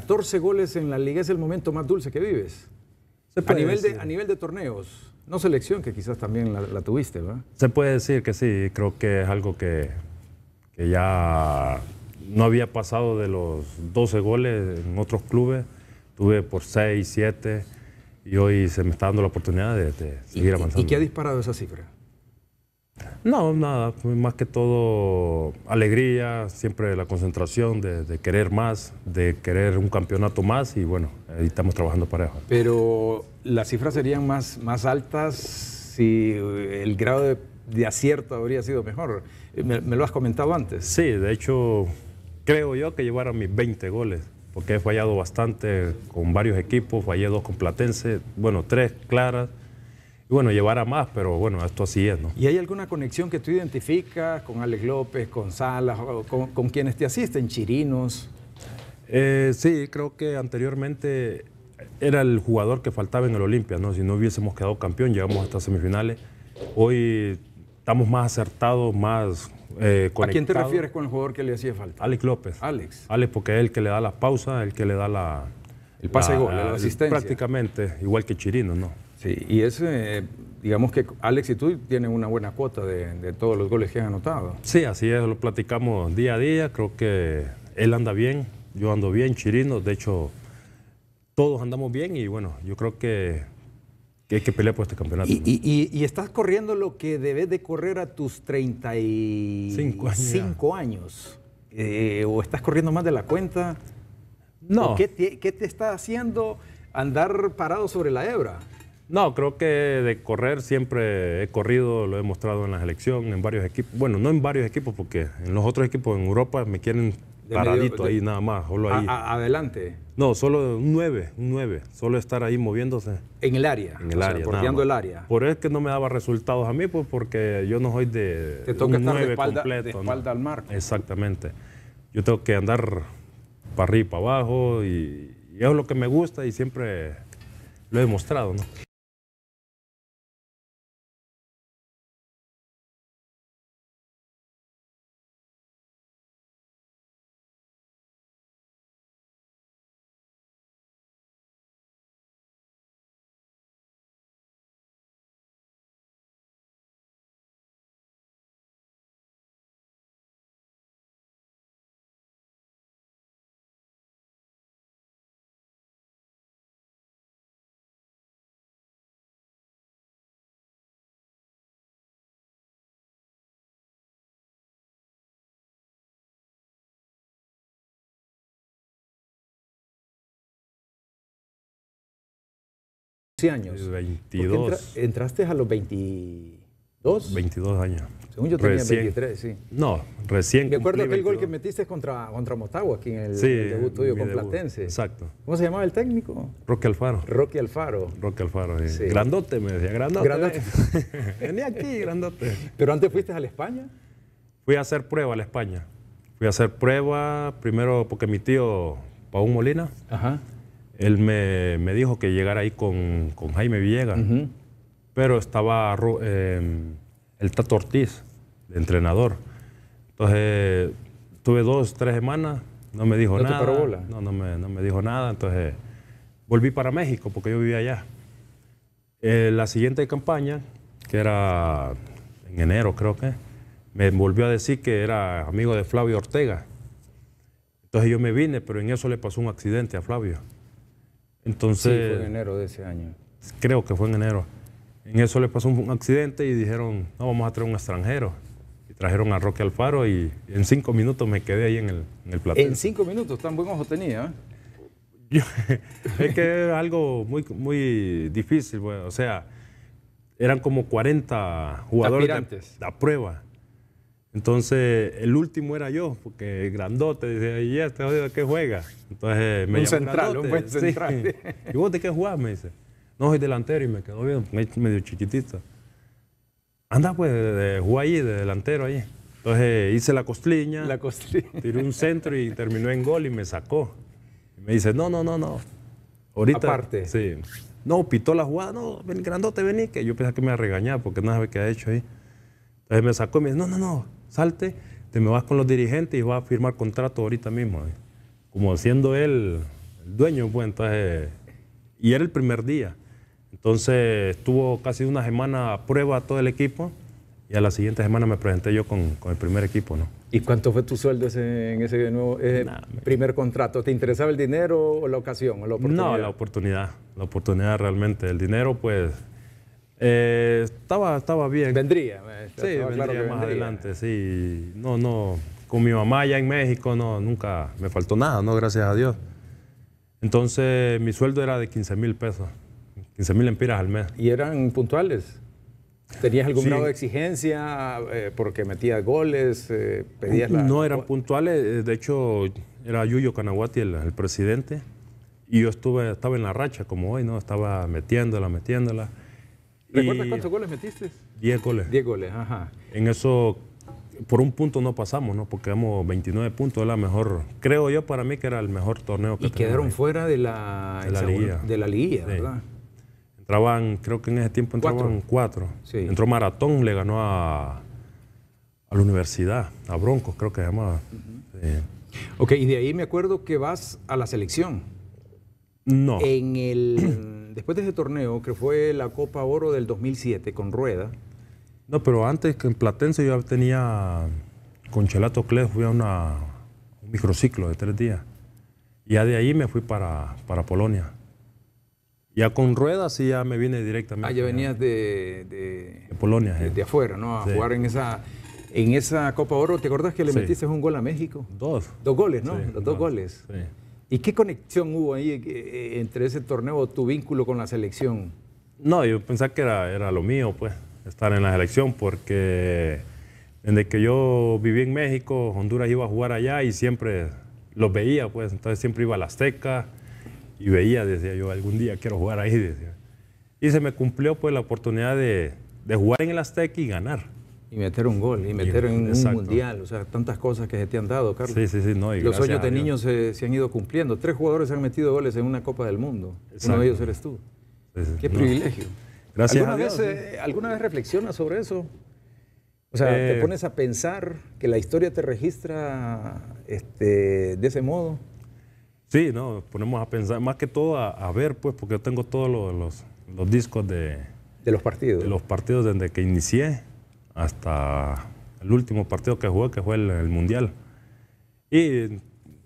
14 goles en la liga es el momento más dulce que vives. A nivel, de, torneos, no selección, que quizás también la, tuviste, Se puede decir que sí, creo que es algo que, ya no había pasado de los 12 goles en otros clubes, tuve por 6, 7 y hoy se me está dando la oportunidad de, seguir avanzando. y qué ha disparado esa cifra? No, nada, más que todo alegría, siempre la concentración de, querer más, de querer un campeonato más y bueno, estamos trabajando para eso. Pero las cifras serían más, altas si eh, el grado de, acierto habría sido mejor. Eh, me, lo has comentado antes. Sí, de hecho creo yo que llevaron mis 20 goles, porque he fallado bastante con varios equipos, fallé dos con Platense, bueno, tres claras y bueno, llevar a más, pero bueno, esto así es, ¿no? ¿Y hay alguna conexión que tú identificas con Alex López, con Salas, con, quienes te asisten, Chirinos? Eh, sí, creo que anteriormente era el jugador que faltaba en el Olimpia, ¿no? Si no hubiésemos quedado campeón, llegamos hasta semifinales. Hoy estamos más acertados, más eh, ¿A quién te refieres con el jugador que le hacía falta? Alex López. Alex. Alex, porque es el que le da la pausa, el que le da la... El pase gol, la, asistencia. Prácticamente, igual que Chirinos, ¿no? Sí, y es, digamos que Alex y tú tienen una buena cuota de, todos los goles que han anotado. Sí, así es, lo platicamos día a día, creo que él anda bien, yo ando bien, Chirino, de hecho todos andamos bien y bueno, yo creo que, que hay que pelear por este campeonato. Y, estás corriendo lo que debes de correr a tus 35 años. años. Eh, ¿O estás corriendo más de la cuenta? No. ¿Qué te está haciendo andar parado sobre la hebra? No, creo que de correr siempre he corrido, lo he mostrado en la selección, en varios equipos. Bueno, no en varios equipos, porque en los otros equipos en Europa me quieren paradito ahí nada más, adelante. No, solo un 9, un 9, solo estar ahí moviéndose. En el área. En el área. Porteando el área. Por eso es que no me daba resultados a mí, pues porque yo no soy de. Te toca un estar completo, espalda al marco. Exactamente. Yo tengo que andar para arriba y para abajo y, es lo que me gusta y siempre lo he demostrado, ¿no? años. 22. entraste a los 22. 22 años. Según yo tenía 23, sí. No, recién. Me acuerdo aquel gol que metiste contra, contra Motagua aquí en el, debut tuyo con Platense. Exacto. ¿Cómo se llamaba el técnico? Roque Alfaro. Roque Alfaro. Roque Alfaro, eh. Grandote me decía, grandote. grandote. Venía aquí, grandote. ¿Pero antes fuiste a la España? Fui a hacer prueba a la España. Fui a hacer prueba primero porque mi tío, Paúl Molina, Ajá él me, dijo que llegara ahí con, con Jaime Villegas, pero estaba eh, el Tato Ortiz, entrenador. Entonces, tuve dos, tres semanas, no me dijo nada. No, no me, dijo nada. Entonces, volví para México porque yo vivía allá. Eh, la siguiente campaña, que era en enero creo que, me volvió a decir que era amigo de Flavio Ortega. Entonces yo me vine, pero en eso le pasó un accidente a Flavio. Entonces, fue en enero de ese año. Creo que fue en enero. En eso le pasó un accidente y dijeron, no, vamos a traer un extranjero. Y trajeron a Roque Alfaro y en cinco minutos me quedé ahí en el, en En cinco minutos, tan buen ojo tenía. ¿eh? es que es algo muy, muy difícil, bueno, o sea, eran como 40 jugadores de, prueba. Entonces, el último era yo, porque grandote, dice, ¿y este qué juega? Entonces, me un llamó central, grandote, un buen central. ¿Y vos de qué jugás? Me dice. No, soy delantero y me quedó bien, medio chiquitito. Anda, pues, de, ahí, de delantero ahí. Entonces, hice la costliña, la costliña, tiré un centro y terminó en gol y me sacó. me dice, no, no, no, no. Ahorita, Aparte. Sí. No, pitó la jugada, no, grandote, vení, que yo pensaba que me iba a regañar porque no sabía qué ha hecho ahí. Entonces me sacó y me dice, no, no, no, salte, te me vas con los dirigentes y vas a firmar contrato ahorita mismo. Eh. Como siendo él el dueño, pues entonces, y era el primer día. Entonces estuvo casi una semana a prueba todo el equipo y a la siguiente semana me presenté yo con, el primer equipo, ¿no? ¿Y cuánto fue tu sueldo en ese nuevo primer contrato? ¿Te interesaba el dinero o la ocasión la oportunidad? No, la oportunidad, la oportunidad realmente. El dinero, pues, eh, estaba, estaba bien. Vendría. sí, vendría más adelante, sí. No, no. Con mi mamá ya en México no, nunca me faltó nada, ¿no? Gracias a Dios. Entonces mi sueldo era de 15 mil pesos, 15 mil empiras al mes. ¿Y eran puntuales? ¿Tenías algún grado de exigencia eh, porque metías goles? Eh, pedías la... No, eran puntuales. De hecho, era Yuyo Canaguati el, el presidente y yo estuve, estaba en la racha como hoy, ¿no? Estaba metiéndola, metiéndola. ¿Recuerdas cuántos goles metiste? Diez goles. Diez goles, ajá. En eso, por un punto no pasamos, ¿no? Porque damos 29 puntos, es la mejor, creo yo para mí que era el mejor torneo que Y quedaron fuera de la, de liguilla, ¿verdad? Entraban, creo que en ese tiempo entraban cuatro. Sí. Entró Maratón, le ganó a, la universidad, a Broncos creo que se llamaba. Ok, y de ahí me acuerdo que vas a la selección. No. En el después de ese torneo, que fue la Copa Oro del 2007 con Rueda. No, pero antes que en Platense yo tenía, con Chelato Cles, fui a una, un microciclo de tres días. Ya de ahí me fui para, para Polonia. Ya con Rueda sí ya me vine directamente. Ah, ya venías de, de, Polonia. De, afuera, ¿no? A jugar en esa, en esa Copa Oro. ¿Te acordás que le metiste un gol a México? Dos. Dos goles, ¿no? dos goles. Sí. ¿Y qué conexión hubo ahí eh, eh, entre ese torneo, tu vínculo con la selección? No, yo pensaba que era, era lo mío, pues, estar en la selección, porque desde que yo viví en México, Honduras iba a jugar allá y siempre los veía, pues, entonces siempre iba a la Azteca y veía, decía yo, algún día quiero jugar ahí, decía. Y se me cumplió, pues, la oportunidad de, de jugar en el Azteca y ganar. Y meter un gol, y meter en un mundial, o sea, tantas cosas que se te han dado, Carlos. Sí, sí, sí, Los sueños de niños se, han ido cumpliendo. Tres jugadores han metido goles en una Copa del Mundo. Uno de ellos eres tú. Qué privilegio. Gracias eh, ¿Alguna, vez, reflexionas sobre eso? O sea, te eh. pones a pensar que la historia te registra este, de ese modo. Sí, no, ponemos a pensar, más que todo a, ver, pues, porque yo tengo todos los, los, los discos de, de los partidos. De los partidos desde que inicié hasta el último partido que jugué, que fue el, Mundial. Y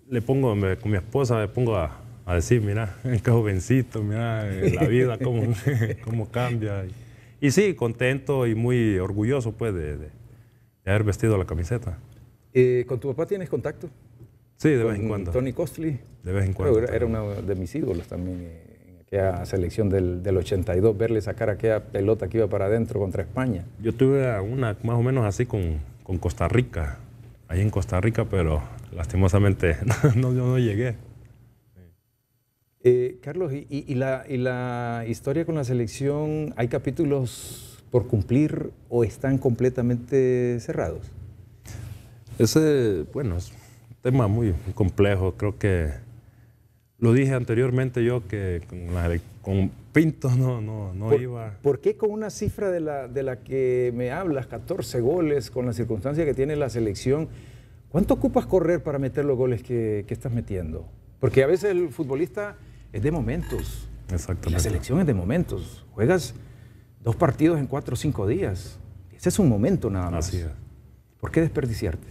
le pongo, con mi esposa le pongo a, decir, mira, qué jovencito, mira eh, la vida, cómo, cómo cambia. Y, sí, contento y muy orgulloso pues de, haber vestido la camiseta. Eh, ¿Con tu papá tienes contacto? Sí, de vez en cuando. Tony Costley. De vez en cuando. era uno de mis ídolos también. Eh, la selección del, del, 82, verle sacar aquella pelota que iba para adentro contra España. Yo tuve una más o menos así con, con Costa Rica, ahí en Costa Rica, pero lastimosamente no, yo no llegué. Eh, Carlos, y, la, ¿y la historia con la selección, hay capítulos por cumplir o están completamente cerrados? Ese, bueno, es un tema muy complejo, creo que lo dije anteriormente yo que con, Pinto no, no, no iba. ¿Por qué con una cifra de la, de la que me hablas, 14 goles, con la circunstancia que tiene la selección, cuánto ocupas correr para meter los goles que, estás metiendo? Porque a veces el futbolista es de momentos. Exactamente. La selección es de momentos. Juegas dos partidos en cuatro o cinco días. Ese es un momento nada más. Así ¿Por qué desperdiciarte?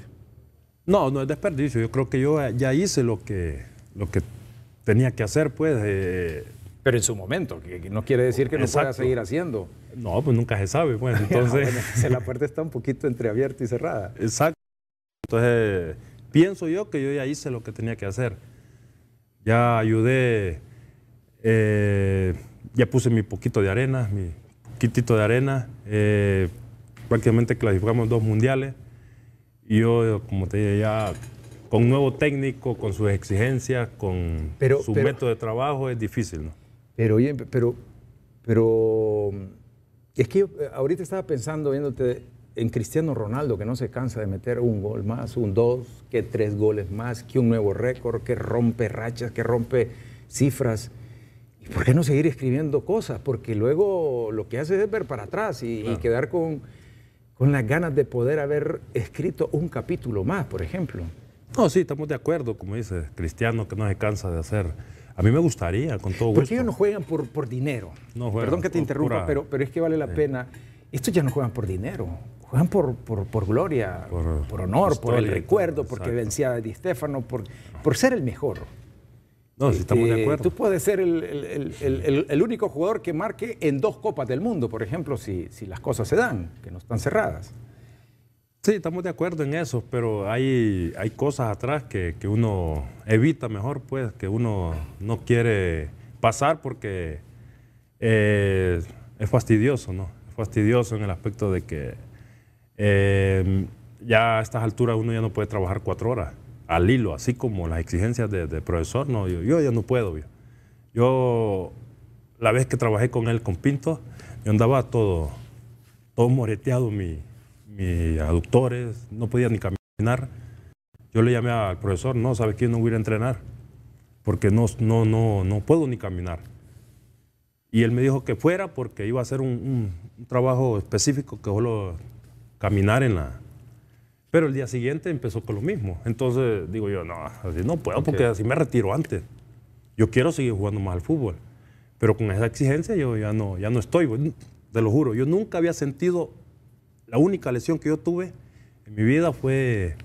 No, no es desperdicio. Yo creo que yo ya hice lo que, lo que tenía que hacer, pues. pero en su momento, que no quiere decir que no Exacto. pueda seguir haciendo. No, pues nunca se sabe. pues ah, entonces... la puerta está un poquito entreabierta y cerrada. Exacto. Entonces, pienso yo que yo ya hice lo que tenía que hacer. Ya ayudé, eh, ya puse mi poquito de arena, mi poquitito de arena. Eh, prácticamente clasificamos dos mundiales. Y yo, como te dije, ya con nuevo técnico, con sus exigencias, con su método de trabajo, es difícil, ¿no? Pero, oye, pero, pero, es que eh, ahorita estaba pensando, viéndote, en Cristiano Ronaldo, que no se cansa de meter un gol más, un dos, que tres goles más, que un nuevo récord, que rompe rachas, que rompe cifras. ¿Y por qué no seguir escribiendo cosas? Porque luego lo que hace es ver para atrás y, y quedar con, con las ganas de poder haber escrito un capítulo más, por ejemplo. No, sí, estamos de acuerdo, como dice Cristiano, que no se cansa de hacer. A mí me gustaría, con todo gusto. Porque ellos no juegan por, por dinero. No juegan, Perdón que te interrumpa, pero, pero es que vale la pena. Estos ya no juegan por dinero, juegan por, por, gloria, por, honor, por el recuerdo, porque vencía a Di Stefano, por, por ser el mejor. No, sí, estamos de este, acuerdo. Tú puedes ser el, único jugador que marque en dos copas del mundo, por ejemplo, si, si las cosas se dan, que no están cerradas. Sí, estamos de acuerdo en eso, pero hay, hay cosas atrás que, uno evita mejor, pues, que uno no quiere pasar porque eh, es fastidioso, ¿no? fastidioso en el aspecto de que eh, ya a estas alturas uno ya no puede trabajar cuatro horas al hilo, así como las exigencias de, profesor, no, yo, ya no puedo. Yo. yo, la vez que trabajé con él, con Pinto, me andaba todo, todo moreteado mi mis aductores, no podía ni caminar. Yo le llamé al profesor, no, ¿sabes quién No voy a ir a entrenar porque no, no, no, no puedo ni caminar. Y él me dijo que fuera porque iba a hacer un, trabajo específico que solo caminar en la... Pero el día siguiente empezó con lo mismo. Entonces digo yo, no, así no puedo porque así me retiro antes. Yo quiero seguir jugando más al fútbol. Pero con esa exigencia yo ya no, ya no estoy. Pues, te lo juro, yo nunca había sentido la única lesión que yo tuve en mi vida fue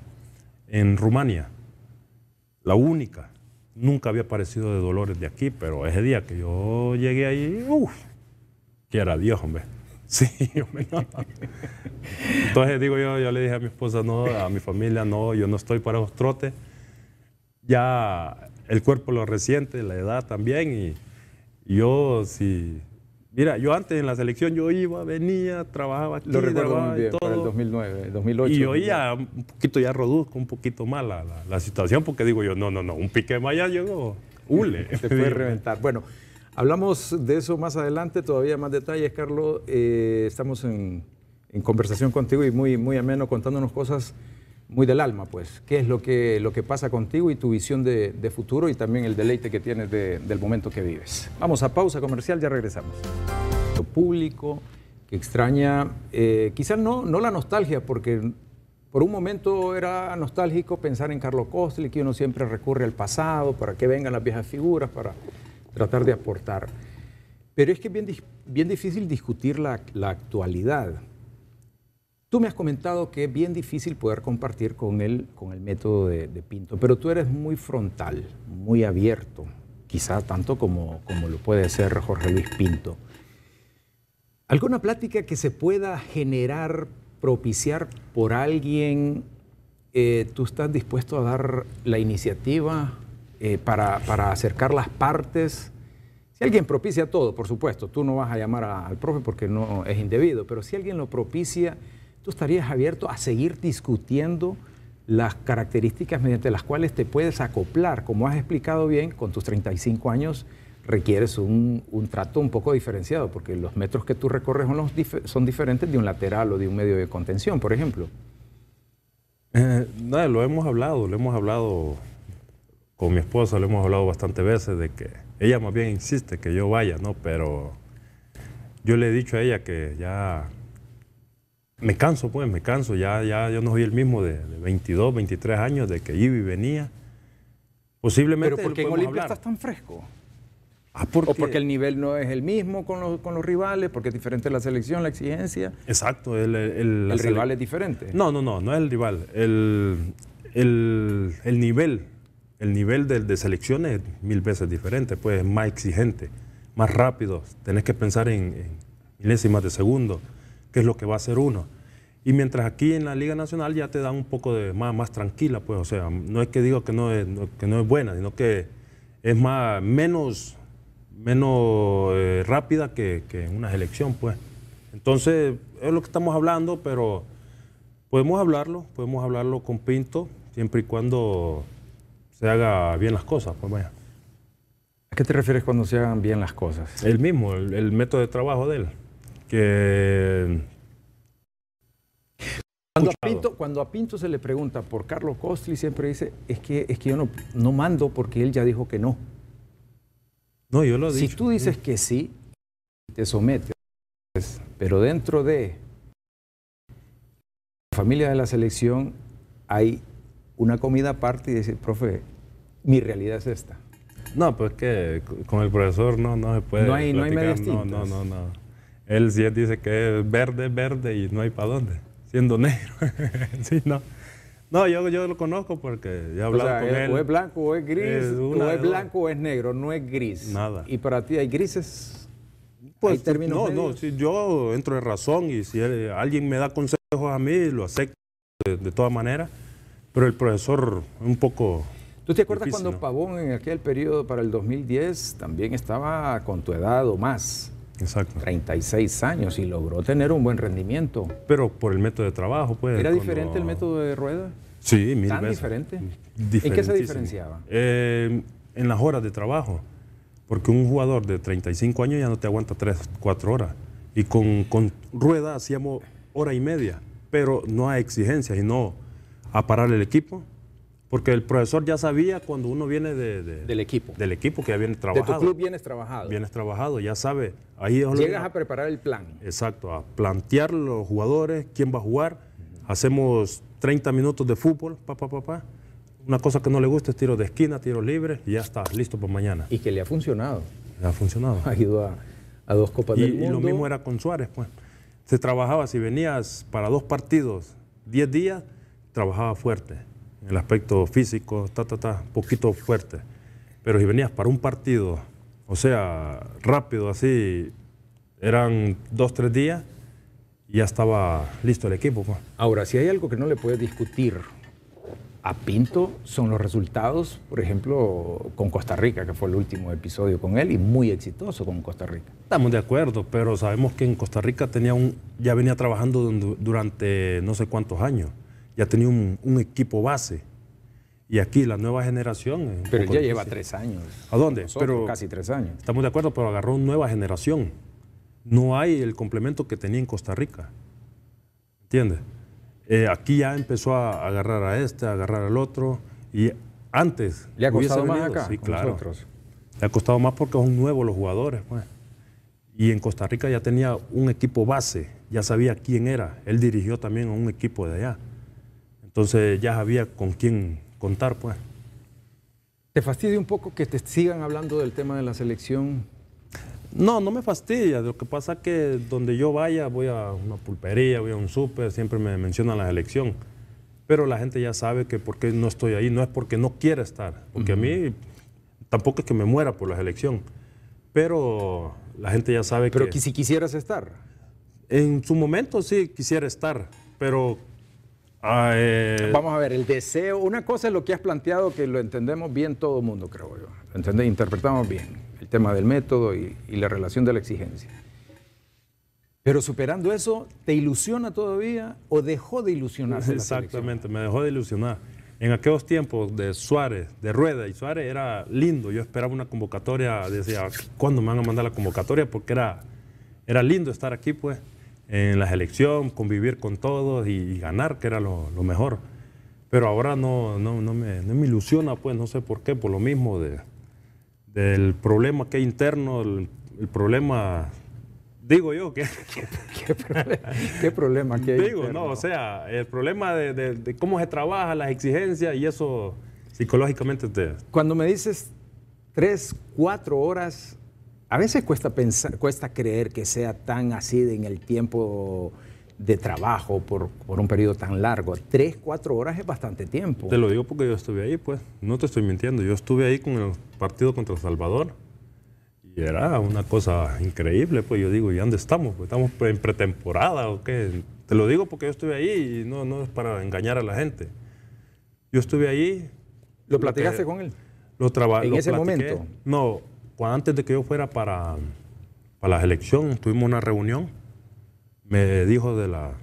en Rumania. La única. Nunca había aparecido de dolores de aquí, pero ese día que yo llegué ahí, uff, que era Dios, hombre. Sí, hombre. Entonces digo yo, yo le dije a mi esposa, no, a mi familia, no, yo no estoy para los trotes. Ya el cuerpo lo resiente, la edad también, y yo sí... Mira, yo antes en la selección yo iba, venía, trabajaba aquí, Lo recuerdo trabajaba muy bien, todo. Para el 2009, 2008. Y yo ya un poquito, ya reduzco un poquito mal la, la, situación porque digo yo, no, no, no, un pique más allá llegó, hule. Te puede reventar. Bueno, hablamos de eso más adelante, todavía más detalles, Carlos. Eh, estamos en, en, conversación contigo y muy, muy ameno contándonos cosas muy del alma, pues. ¿Qué es lo que, lo que pasa contigo y tu visión de, futuro y también el deleite que tienes del momento que vives? Vamos a pausa comercial, ya regresamos. Lo público que extraña, eh, quizás no, no la nostalgia, porque por un momento era nostálgico pensar en Carlos y que uno siempre recurre al pasado para que vengan las viejas figuras, para tratar de aportar. Pero es que es bien, bien difícil discutir la, la actualidad Tú me has comentado que es bien difícil poder compartir con él, con el método de, Pinto, pero tú eres muy frontal, muy abierto, quizá tanto como, lo puede ser Jorge Luis Pinto. ¿Alguna plática que se pueda generar, propiciar por alguien? Eh, ¿Tú estás dispuesto a dar la iniciativa eh, para, acercar las partes? Si alguien propicia todo, por supuesto, tú no vas a llamar al profe porque no es indebido, pero si alguien lo propicia, ¿Tú estarías abierto a seguir discutiendo las características mediante las cuales te puedes acoplar? Como has explicado bien, con tus 35 años requieres un, trato un poco diferenciado, porque los metros que tú recorres son, son diferentes de un lateral o de un medio de contención, por ejemplo. Eh, lo hemos hablado, lo hemos hablado con mi esposa, lo hemos hablado bastantes veces de que ella más bien insiste que yo vaya, ¿no? Pero yo le he dicho a ella que ya me canso, pues, me canso. Ya, ya yo no soy el mismo de, 22, 23 años, de que iba y venía. Posiblemente. Pero porque en Olimpia estás tan fresco. Ah, porque... O porque el nivel no es el mismo con los, con los rivales, porque es diferente la selección, la exigencia. Exacto. El, rival es diferente. No, no, no, no es el rival. El, nivel, el nivel de, selección es mil veces diferente, pues es más exigente, más rápido. Tenés que pensar en, en milésimas de segundo que es lo que va a ser uno. Y mientras aquí en la Liga Nacional ya te da un poco de más, más tranquila, pues, o sea, no es que digo que no es, que no es buena, sino que es más, menos, menos eh, rápida que, en una selección, pues. Entonces, es lo que estamos hablando, pero podemos hablarlo, podemos hablarlo con Pinto, siempre y cuando se haga bien las cosas, pues vaya. ¿A qué te refieres cuando se hagan bien las cosas? El mismo, el método de trabajo de él que... Cuando a, Pinto, cuando a, Pinto, se le pregunta por Carlos Costli, siempre dice, es que, es que yo no, no mando porque él ya dijo que no. No, yo lo digo. Si tú dices que sí, te sometes, pero dentro de la familia de la selección hay una comida aparte y decir, profe, mi realidad es esta. No, pues que con el profesor no, no se puede. No hay, no No, no, no. no. Él sí dice que es verde, verde y no hay para dónde, siendo negro. no. No, yo, yo, lo conozco porque ya he hablado con él. O es blanco o es gris, o es blanco o es negro, no es gris. Nada. Y para ti hay grises. Pues no, no, si yo entro de razón y si alguien me da consejos a mí, lo acepto de, de todas maneras, pero el profesor un poco... ¿Tú te acuerdas cuando Pavón en aquel periodo para el 2010 también estaba con tu edad o más? Exacto. 36 años y logró tener un buen rendimiento. Pero por el método de trabajo, pues. ¿Era diferente el método de rueda? Sí, mil ¿Tan diferente? Mm, ¿En qué se diferenciaba? Eh, en las horas de trabajo. Porque un jugador de 35 años ya no te aguanta 3, 4 horas. Y con, rueda hacíamos hora y media, pero no a y no a parar el equipo, porque el profesor ya sabía cuando uno viene de, del equipo. Del equipo que ya viene trabajado. De tu club vienes trabajado. Vienes trabajado, ya sabe. Ahí Llegas a preparar el plan. Exacto, a plantear los jugadores, quién va a jugar. Hacemos 30 minutos de fútbol, papá, papá. Pa, Una cosa que no le gusta es tiro de esquina, tiros libres y ya está, listo para mañana. Y que le ha funcionado. Le ha funcionado. Ha ido a, dos copas y, del mundo. Y lo mismo era con Suárez, pues. Se trabajaba, si venías para dos partidos, 10 días, trabajaba fuerte el aspecto físico, ta, ta, ta, poquito fuerte. Pero si venías para un partido, o sea, rápido, así, eran dos, tres días, y ya estaba listo el equipo. Pues. Ahora, si hay algo que no le puedes discutir a Pinto son los resultados, por ejemplo, con Costa Rica, que fue el último episodio con él y muy exitoso con Costa Rica. Estamos de acuerdo, pero sabemos que en Costa Rica tenía un, ya venía trabajando durante no sé cuántos años ya tenía un, equipo base. Y aquí la nueva generación. Pero ya lleva tres años. ¿A dónde? pero, casi tres años. Estamos de acuerdo, pero agarró una nueva generación. No hay el complemento que tenía en Costa Rica. ¿Entiendes? Eh, aquí ya empezó a agarrar a este, a agarrar al otro. Y antes. ¿Le ha costado más acá? claro. Le ha costado más porque son nuevos los jugadores. Pues. Y en Costa Rica ya tenía un equipo base, ya sabía quién era. Él dirigió también a un equipo de allá. Entonces ya sabía con quién contar, pues. ¿Te fastidia un poco que te sigan hablando del tema de la selección? No, no me fastidia. Lo que pasa es que donde yo vaya, voy a una pulpería, voy a un súper, siempre me mencionan la selección. Pero la gente ya sabe que por qué no estoy ahí, no es porque no quiera estar. Porque a mí tampoco es que me muera por la selección. Pero la gente ya sabe que... Pero si quisieras estar. En su momento sí quisiera estar, pero Ah, eh. Vamos a ver, el deseo, una cosa es lo que has planteado que lo entendemos bien todo el mundo, creo yo. Interpretamos bien el tema del método y, la relación de la exigencia. Pero superando eso, ¿te ilusiona todavía o dejó de ilusionarse? Exactamente, me dejó de ilusionar. En aquellos tiempos de Suárez, de Rueda, y Suárez era lindo. Yo esperaba una convocatoria, decía, ¿cuándo me van a mandar la convocatoria? Porque era, era lindo estar aquí, pues en la selección, convivir con todos y, ganar, que era lo, mejor. Pero ahora no, no, no, me, no, me, ilusiona, pues no sé por qué, por lo mismo de, del problema que hay interno, el, problema, digo yo, que... ¿Qué, qué, problema, qué problema que hay? Digo, no, o sea, el problema de, cómo se trabaja, las exigencias y eso psicológicamente te... Cuando me dices tres, cuatro horas a veces cuesta, pensar, cuesta creer que sea tan así en el tiempo de trabajo por, por, un periodo tan largo. Tres, cuatro horas es bastante tiempo. Te lo digo porque yo estuve ahí, pues. No te estoy mintiendo. Yo estuve ahí con el partido contra El Salvador. Y era una cosa increíble, pues. Yo digo, ¿y dónde estamos? Pues, ¿Estamos en pretemporada o qué? Te lo digo porque yo estuve ahí y no, no es para engañar a la gente. Yo estuve ahí. ¿Lo platicaste con él? Lo ¿En ese momento? No, antes de que yo fuera para, para la elección, tuvimos una reunión, me dijo de, la,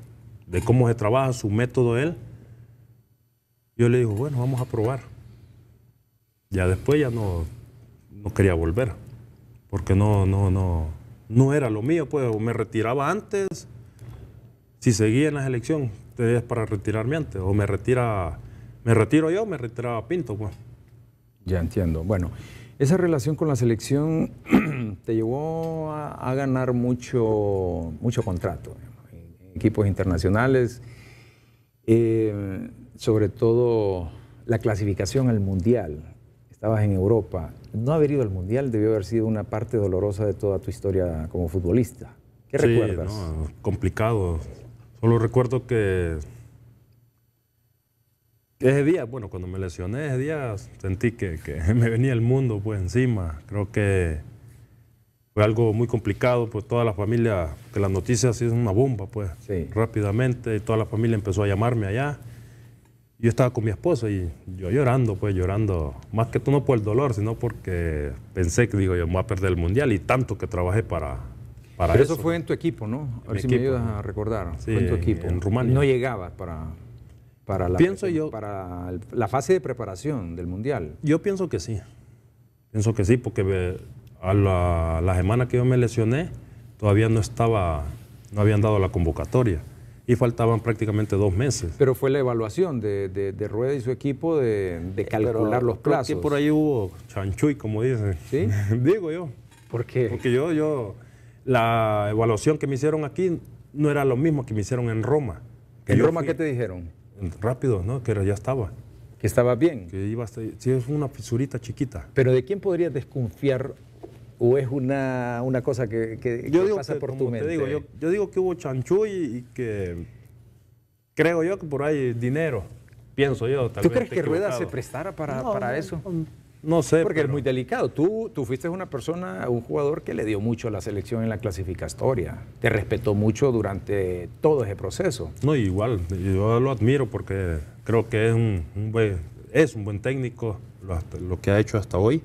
de cómo se trabaja, su método él. Yo le dije, bueno, vamos a probar. Ya después ya no, no quería volver, porque no, no, no, no era lo mío, pues me retiraba antes, si seguía en las elecciones, ustedes para retirarme antes, o me retira, me retiro yo, me retiraba Pinto, pues. Ya entiendo. Bueno, esa relación con la selección te llevó a, ganar mucho, mucho contrato en, equipos internacionales, eh, sobre todo la clasificación al Mundial. Estabas en Europa. No haber ido al Mundial debió haber sido una parte dolorosa de toda tu historia como futbolista. ¿Qué recuerdas? No, complicado. Solo recuerdo que ese día, bueno, cuando me lesioné, ese día sentí que, me venía el mundo pues encima. Creo que fue algo muy complicado, pues toda la familia, que las noticias es una bomba, pues rápidamente, toda la familia empezó a llamarme allá. Yo estaba con mi esposa y yo llorando, pues llorando, más que tú no por el dolor, sino porque pensé que digo, yo me voy a perder el mundial y tanto que trabajé para, para Pero eso. fue en tu equipo, ¿no? A ver si me a recordar. en tu equipo. En Rumania. No llegabas para, para la, pienso yo, para la fase de preparación del Mundial? Yo pienso que sí. Pienso que sí, porque eh, a la, semana que yo me lesioné, todavía no estaba, no habían dado la convocatoria y faltaban prácticamente dos meses. Pero fue la evaluación de, Rueda y su equipo de, de eh, calcular los plazos. Creo que por ahí hubo chanchuy, como dicen. ¿Sí? Digo yo. ¿Por qué? Porque yo, yo, la evaluación que me hicieron aquí no era lo mismo que me hicieron en Roma. ¿En Roma qué te dijeron? rápido, ¿no? Que ya estaba. Que estaba bien. Que iba hasta, sí, es una fisurita chiquita. Pero ¿de quién podría desconfiar o es una, una cosa que, pasa por tu mente? Digo, yo, digo que hubo chanchuy y que creo yo que por ahí dinero, pienso yo. Tal ¿Tú crees que Rueda se prestara para, para eso? No sé. Porque es muy delicado. Tú, tú fuiste una persona, un jugador que le dio mucho a la selección en la clasificatoria. Te respetó mucho durante todo ese proceso. No, igual. Yo lo admiro porque creo que es un, buen, es un buen técnico lo, que ha hecho hasta hoy.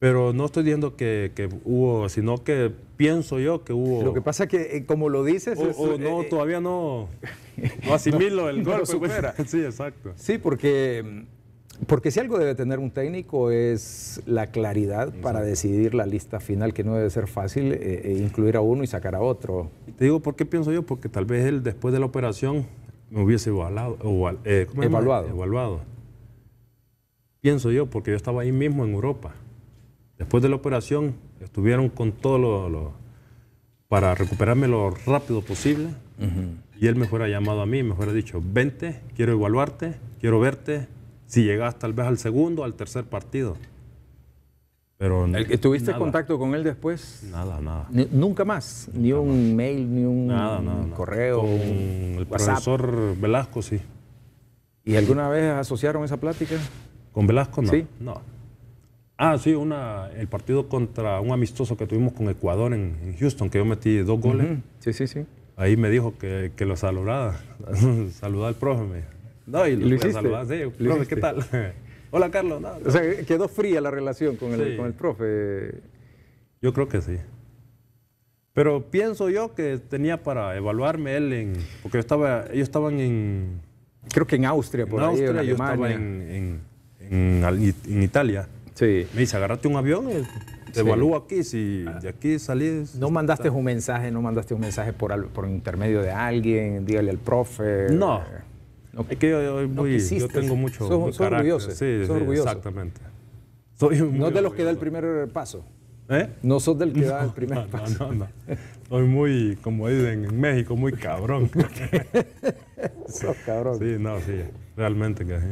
Pero no estoy diciendo que, hubo, sino que pienso yo que hubo. Lo que pasa es que, eh, como lo dices. no, eh, todavía no, asimilo el golpe. Pues. sí, exacto. Sí, porque porque si algo debe tener un técnico es la claridad para decidir la lista final, que no debe ser fácil eh, eh, incluir a uno y sacar a otro. Te digo, ¿por qué pienso yo? Porque tal vez él después de la operación me hubiese evaluado, eh, evaluado. evaluado. Pienso yo, porque yo estaba ahí mismo en Europa. Después de la operación estuvieron con todo lo, para recuperarme lo rápido posible. Y él me fuera llamado a mí, me fuera dicho, vente, quiero evaluarte, quiero verte, si llegas tal vez al segundo, al tercer partido. Pero ¿Tuviste contacto con él después? Nada, nada. nunca más, ni un mail, ni un correo. el profesor Velasco, sí. ¿Y alguna vez asociaron esa plática? Con Velasco, no. Sí. No. Ah, sí, una, el partido contra un amistoso que tuvimos con Ecuador en, Houston, que yo metí dos goles. Sí, sí, sí. Ahí me dijo que, lo saludara, saludaba al profe. Me no, y lo, hiciste? ¿qué tal? Hola, Carlos. O sea, quedó fría la relación con el, con el profe. Yo creo que sí. Pero pienso yo que tenía para evaluarme él en. Porque yo estaba, ellos estaban en. Creo que en Austria, por en ahí, yo estaba en, en, Italia. Sí. Me dice, agarrate un avión eh, te evalúo aquí. Si ah. de aquí salís. No mandaste un mensaje, no mandaste un mensaje por, por intermedio de alguien, dígale al profe. No es que yo soy muy, yo tengo mucho orgullo Sí, sí, Exactamente. Soy no de los que da el primer paso. ¿Eh? No sos del que da el primer paso. No, no, no. Soy muy, como dicen en México, muy cabrón. sos cabrón. Sí, no, sí. Realmente que sí.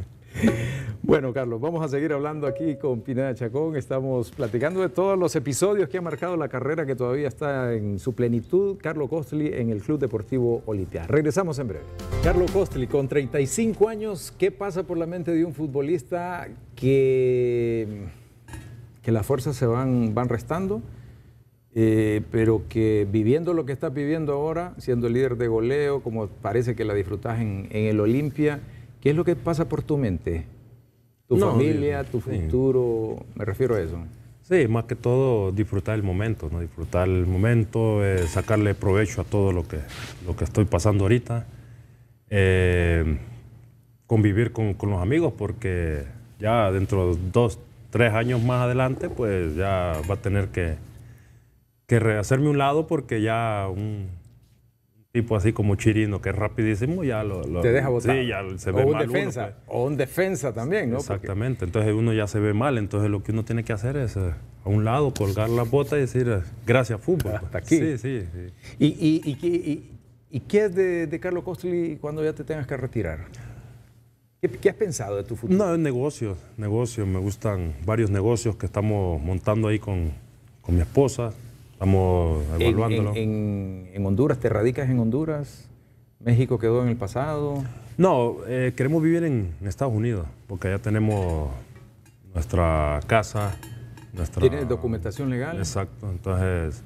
Bueno, Carlos, vamos a seguir hablando aquí con Pineda Chacón. Estamos platicando de todos los episodios que ha marcado la carrera que todavía está en su plenitud, Carlos Costli, en el Club Deportivo Olimpia. Regresamos en breve. Carlos Costli, con 35 años, ¿qué pasa por la mente de un futbolista que, que las fuerzas se van, van restando? Eh, pero que viviendo lo que está viviendo ahora, siendo líder de goleo, como parece que la disfrutas en, en el Olimpia, ¿Qué es lo que pasa por tu mente? ¿Tu familia, tu futuro? Me refiero a eso. Sí, más que todo disfrutar el momento, ¿no? disfrutar el momento, eh, sacarle provecho a todo lo que, lo que estoy pasando ahorita, eh, convivir con, los amigos porque ya dentro de dos, tres años más adelante, pues ya va a tener que, que rehacerme un lado porque ya un, tipo así como Chirino, que es rapidísimo, ya lo... Te deja votar. Sí, ya se ve o un defensa, pues. O un defensa también, ¿no? Exactamente, entonces uno ya se ve mal, entonces lo que uno tiene que hacer es eh, a un lado, colgar la bota y decir, eh, gracias fútbol. Pues. Hasta aquí. Sí, sí, ¿Y, qué es de, Carlos Costoli cuando ya te tengas que retirar? ¿Qué, has pensado de tu futuro? No, es negocio, negocio. Me gustan varios negocios que estamos montando ahí con, con mi esposa. Estamos evaluándolo. En, Honduras, ¿te radicas en Honduras? ¿México quedó en el pasado? No, eh, queremos vivir en Estados Unidos, porque allá tenemos nuestra casa, nuestra... ¿Tiene documentación legal? Exacto, entonces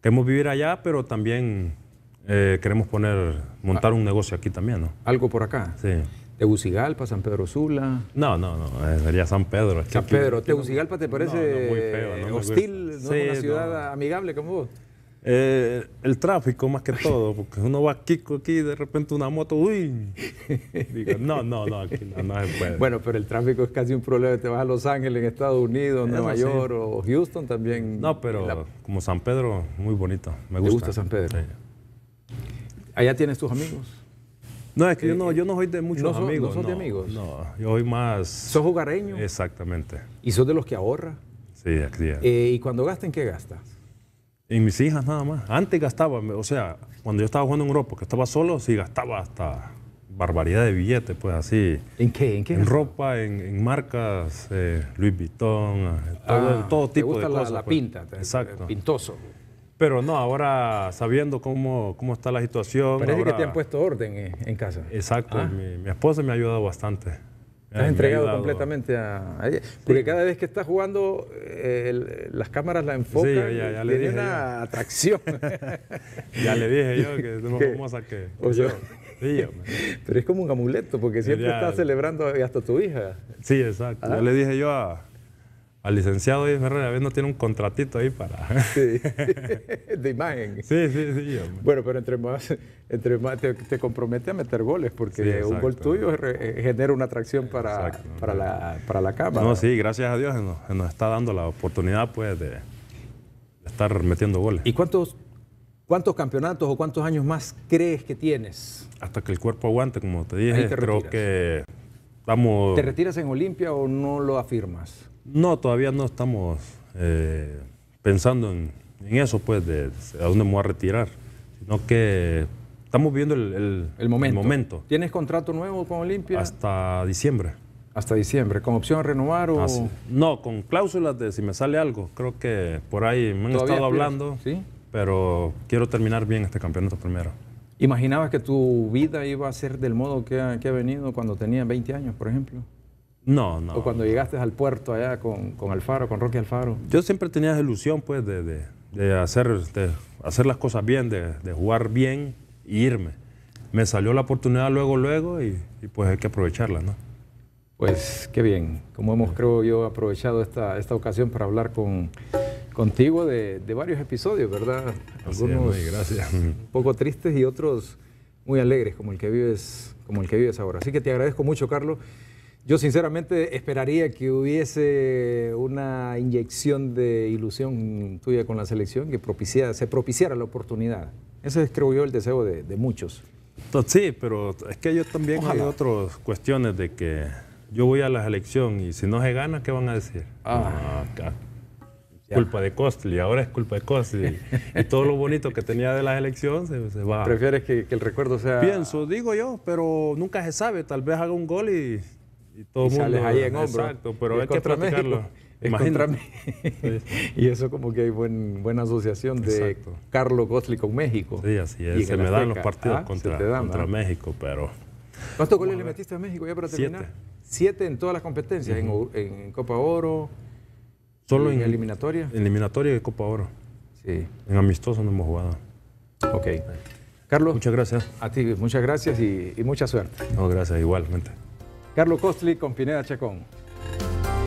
queremos vivir allá, pero también eh, queremos poner, montar ah. un negocio aquí también, ¿no? Algo por acá. Sí. Tegucigalpa, San Pedro Sula. No, no, no, sería San Pedro. San Pedro, Tegucigalpa te parece hostil, ¿no? es una ciudad amigable como vos. Eh, el tráfico más que todo, porque uno va aquí, aquí de repente una moto, uy. Digo, no, no, no, aquí no, se Bueno, pero el tráfico es casi un problema. Te vas a Los Ángeles, en Estados Unidos, Nueva York o Houston también. No, pero como San Pedro, muy bonito. Me gusta. San Pedro. Allá tienes tus amigos. No, es que eh, eh, yo, no, soy de muchos amigos. ¿No sos de amigos? No, yo soy más... ¿Sos jugareño? Exactamente. ¿Y sos de los que ahorra? Sí, eh, ¿Y cuando gasta, en qué gastas? En mis hijas nada más. Antes gastaba, o sea, cuando yo estaba jugando en Europa, que estaba solo, sí gastaba hasta barbaridad de billetes, pues así. ¿En qué? ¿En qué? En ropa, en, marcas, eh, Louis Vuitton, todo, ah, tipo te de la, cosas. La pues. pinta, exacto. pintoso. Pero no, ahora sabiendo cómo, cómo está la situación. Parece que te han puesto orden eh, en, casa. Exacto, ah. mi, mi, esposa me ha ayudado bastante. Te has entregado completamente a, ella. Porque cada vez que estás jugando, eh, las cámaras la enfocan. Sí, ya, le dije una atracción. ya le dije yo que es más famosa que. Pero es como un amuleto, porque siempre estás celebrando hasta tu hija. Sí, exacto. Ah. Ya le dije yo a, al licenciado, oye, Ferrer, a no tiene un contratito ahí para... de imagen. Sí, sí, sí. Bueno, pero entre más, entre más te, compromete a meter goles, porque un gol tuyo eh, genera una atracción para, para, la, para cámara. No, sí, gracias a Dios nos, está dando la oportunidad pues de, estar metiendo goles. ¿Y cuántos, cuántos campeonatos o cuántos años más crees que tienes? Hasta que el cuerpo aguante, como te dije, creo que... vamos. ¿Te retiras en Olimpia o no lo afirmas? No, todavía no estamos eh, pensando en, eso, pues, de, a dónde me voy a retirar, sino que estamos viendo el, momento. ¿Tienes contrato nuevo con Olimpia? Hasta diciembre. Hasta diciembre, con opción a renovar o... No, con cláusulas de si me sale algo. Creo que por ahí me han estado hablando, pero quiero terminar bien este campeonato primero. ¿Imaginabas que tu vida iba a ser del modo que ha, que ha venido cuando tenías 20 años, por ejemplo? No, no. O cuando llegaste al puerto allá con, Alfaro, con Roque Alfaro. Yo siempre tenía ilusión, pues, de, hacer, hacer las cosas bien, de, jugar bien y irme. Me salió la oportunidad luego, luego y, pues hay que aprovecharla, ¿no? Pues qué bien. Como hemos, creo yo, aprovechado esta, esta ocasión para hablar con, contigo de, varios episodios, ¿verdad? Algunos gracias. un poco tristes y otros muy alegres, como el que vives, como el que vives ahora. Así que te agradezco mucho, Carlos. Yo sinceramente esperaría que hubiese una inyección de ilusión tuya con la selección que se propiciara la oportunidad. Ese es, creo yo, el deseo de, muchos. Sí, pero es que yo también hay otras cuestiones de que yo voy a la selección y si no se gana, ¿qué van a decir? Ah, culpa de Costly, ahora es culpa de Costly. y todo lo bonito que tenía de la selección se, va. ¿Prefieres que, que, el recuerdo sea...? Pienso, digo yo, pero nunca se sabe. Tal vez haga un gol y y todo mundo, ahí en hombro. Exacto, pero hay que practicarlo. México. y eso como que hay buena asociación de Carlos Gosli con México. Sí, así es. Y se me dan los partidos ah, contra, contra ¿ah? México, pero... ¿Cuántos goles el metiste a México ya para terminar? Siete. en todas las competencias, en, Copa Oro, solo en, eliminatoria. eliminatoria y Copa Oro. Sí. En amistoso no hemos jugado. Ok. Carlos. Muchas gracias. A ti, muchas gracias y, y mucha suerte. No, gracias, igualmente. Carlos Costly con Pineda Chacón.